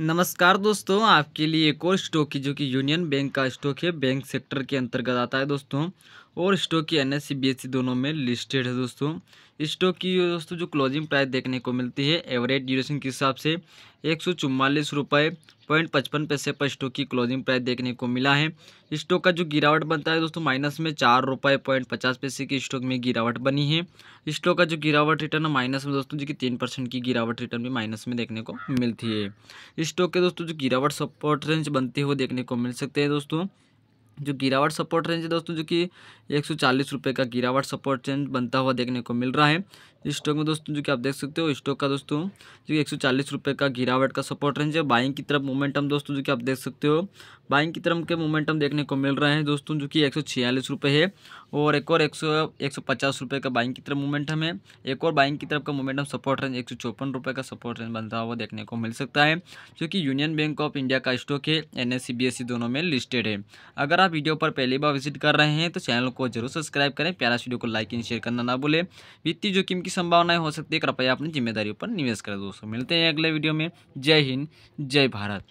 नमस्कार दोस्तों आपके लिए एक और स्टॉक है जो कि यूनियन बैंक का स्टॉक है बैंक सेक्टर के अंतर्गत आता है दोस्तों और स्टॉक की एन एस सी दोनों में लिस्टेड है दोस्तों स्टॉक की दोस्तों जो क्लोजिंग प्राइस देखने को मिलती है एवरेज ड्यूरेशन के हिसाब से एक सौ चुम्बालीस रुपये पॉइंट पचपन पैसे पर स्टॉक की क्लोजिंग प्राइस देखने को मिला है स्टॉक का जो गिरावट बनता है दोस्तों माइनस में चार रुपये पॉइंट पचास पैसे की स्टॉक में गिरावट बनी है स्टॉक का जो गिरावट रिटर्न है माइनस में दोस्तों जो कि तीन परसेंट की गिरावट रिटर्न भी माइनस में देखने को मिलती है स्टॉक के दोस्तों जो गिरावट सपोर्ट रेंज बनते हुए देखने को मिल सकते हैं दोस्तों जो गिरावट सपोर्ट रेंज है दोस्तों जो कि एक सौ चालीस रुपये का गिरावट सपोर्ट रेंज बनता हुआ देखने को मिल रहा है स्टॉक में दोस्तों जो कि आप देख सकते हो स्टॉक का दोस्तों जो कि एक सौ का गिरावट का सपोर्ट रेंज है बाइंग की तरफ मोमेंटम दोस्तों जो कि आप देख सकते हो बाइंग की तरफ के मोमेंटम देखने को मिल रहे हैं दोस्तों जो कि एक है और एक और एक सौ का बाइंग की तरफ मोमेंटम है एक और बाइंग की तरफ का मोमेंटम सपोर्ट रेंज एक सौ का सपोर्ट रेंज बनता हुआ देखने को मिल सकता है जो कि यूनियन बैंक ऑफ इंडिया का स्टॉक है एन एस e e दोनों में लिस्टेड है अगर आप वीडियो पर पहली बार विजिट कर रहे हैं तो चैनल को जरूर सब्सक्राइब करें प्यारा वीडियो को लाइक एंड शेयर करना ना भूलें वित्तीय जोखिम की संभावनाएं हो सकती है कृपया अपनी जिम्मेदारी पर निवेश करें दोस्तों मिलते हैं अगले वीडियो में जय हिंद जय भारत